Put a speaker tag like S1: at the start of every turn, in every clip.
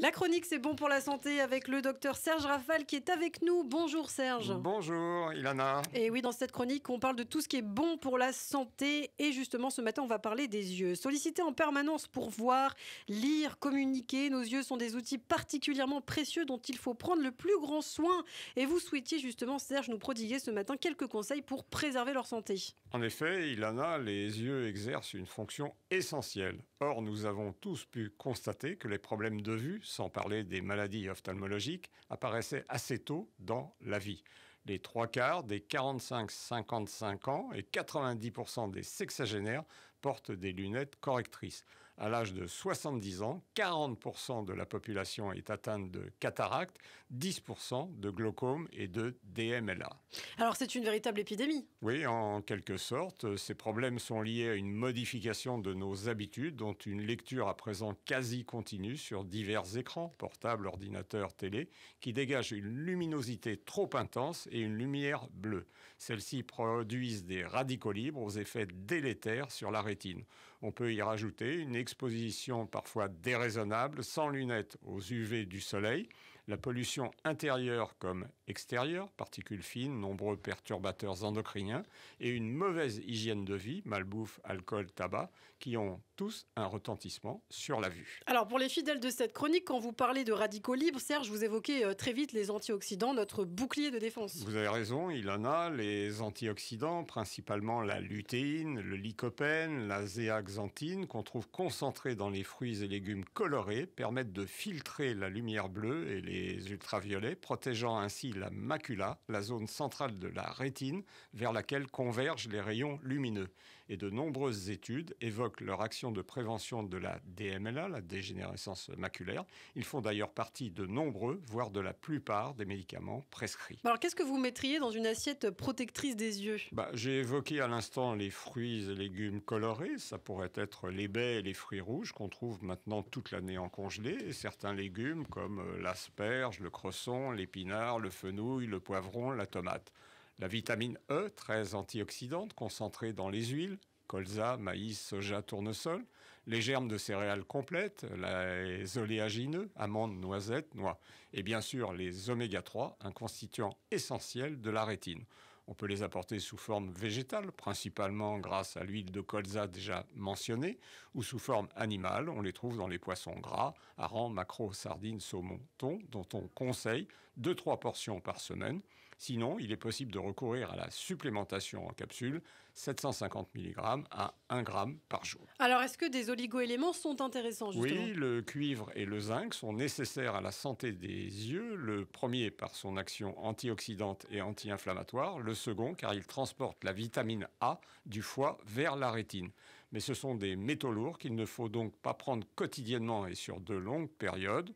S1: La chronique C'est bon pour la santé avec le docteur Serge rafal qui est avec nous. Bonjour Serge.
S2: Bonjour Ilana.
S1: Et oui, dans cette chronique, on parle de tout ce qui est bon pour la santé. Et justement, ce matin, on va parler des yeux. Sollicités en permanence pour voir, lire, communiquer, nos yeux sont des outils particulièrement précieux dont il faut prendre le plus grand soin. Et vous souhaitiez justement, Serge, nous prodiguer ce matin quelques conseils pour préserver leur santé.
S2: En effet, Ilana, les yeux exercent une fonction essentielle. Or, nous avons tous pu constater que les problèmes de vue sans parler des maladies ophtalmologiques, apparaissaient assez tôt dans la vie. Les trois quarts des 45-55 ans et 90% des sexagénaires portent des lunettes correctrices à l'âge de 70 ans, 40% de la population est atteinte de cataracte, 10% de glaucome et de DMLA.
S1: Alors c'est une véritable épidémie
S2: Oui, en quelque sorte. Ces problèmes sont liés à une modification de nos habitudes, dont une lecture à présent quasi continue sur divers écrans, portables, ordinateurs, télé, qui dégagent une luminosité trop intense et une lumière bleue. Celles-ci produisent des radicaux libres aux effets délétères sur la rétine. On peut y rajouter une exposition parfois déraisonnable, sans lunettes aux UV du soleil, la pollution intérieure comme extérieure, particules fines, nombreux perturbateurs endocriniens et une mauvaise hygiène de vie, malbouffe, alcool, tabac, qui ont tous un retentissement sur la vue.
S1: Alors pour les fidèles de cette chronique, quand vous parlez de radicaux libres, Serge, vous évoquez euh, très vite les antioxydants, notre bouclier de défense.
S2: Vous avez raison, il en a les antioxydants, principalement la lutéine, le lycopène, la zéaxanthine, qu'on trouve concentrés dans les fruits et légumes colorés, permettent de filtrer la lumière bleue et les ultraviolets, protégeant ainsi la macula, la zone centrale de la rétine, vers laquelle convergent les rayons lumineux. Et de nombreuses études évoquent leur action de prévention de la DMLA, la dégénérescence maculaire. Ils font d'ailleurs partie de nombreux, voire de la plupart des médicaments prescrits.
S1: Alors qu'est-ce que vous mettriez dans une assiette protectrice des yeux
S2: bah, J'ai évoqué à l'instant les fruits et légumes colorés. Ça pourrait être les baies et les fruits rouges qu'on trouve maintenant toute l'année en congelé. Et certains légumes comme euh, l'aspect le cresson, l'épinard, le fenouil, le poivron, la tomate. La vitamine E, très antioxydante, concentrée dans les huiles, colza, maïs, soja, tournesol, les germes de céréales complètes, les oléagineux, amandes, noisettes, noix, et bien sûr les oméga 3, un constituant essentiel de la rétine. On peut les apporter sous forme végétale, principalement grâce à l'huile de colza déjà mentionnée, ou sous forme animale. On les trouve dans les poissons gras, harengs, macros, sardines, saumon, thon, dont on conseille 2-3 portions par semaine. Sinon, il est possible de recourir à la supplémentation en capsule, 750 mg à 1 g par jour.
S1: Alors, est-ce que des oligoéléments sont intéressants justement Oui,
S2: le cuivre et le zinc sont nécessaires à la santé des yeux. Le premier par son action antioxydante et anti-inflammatoire. Le second car il transporte la vitamine A du foie vers la rétine. Mais ce sont des métaux lourds qu'il ne faut donc pas prendre quotidiennement et sur de longues périodes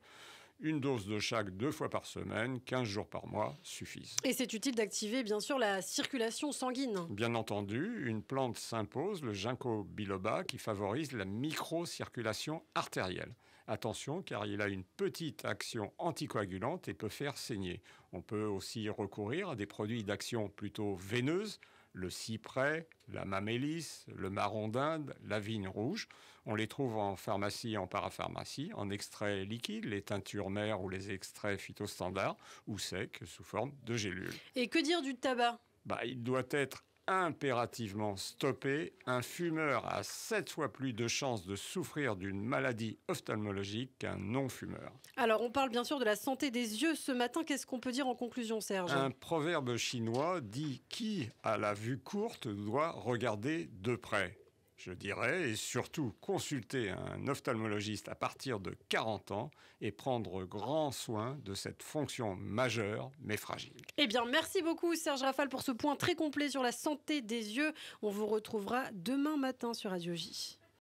S2: une dose de chaque deux fois par semaine, 15 jours par mois suffisent.
S1: Et c'est utile d'activer bien sûr la circulation sanguine.
S2: Bien entendu, une plante s'impose, le ginkgo biloba, qui favorise la microcirculation artérielle. Attention car il a une petite action anticoagulante et peut faire saigner. On peut aussi recourir à des produits d'action plutôt veineuse le cyprès, la mamélis, le marron d'Inde, la vigne rouge. On les trouve en pharmacie en parapharmacie, en extraits liquides, les teintures mères ou les extraits phytostandards, ou secs, sous forme de gélules.
S1: Et que dire du tabac
S2: bah, Il doit être impérativement stopper un fumeur a sept fois plus de chances de souffrir d'une maladie ophtalmologique qu'un non-fumeur.
S1: Alors on parle bien sûr de la santé des yeux ce matin. Qu'est-ce qu'on peut dire en conclusion Serge Un
S2: proverbe chinois dit qui a la vue courte doit regarder de près je dirais, et surtout consulter un ophtalmologiste à partir de 40 ans et prendre grand soin de cette fonction majeure mais fragile.
S1: Eh bien, merci beaucoup Serge Rafal pour ce point très complet sur la santé des yeux. On vous retrouvera demain matin sur Radio J.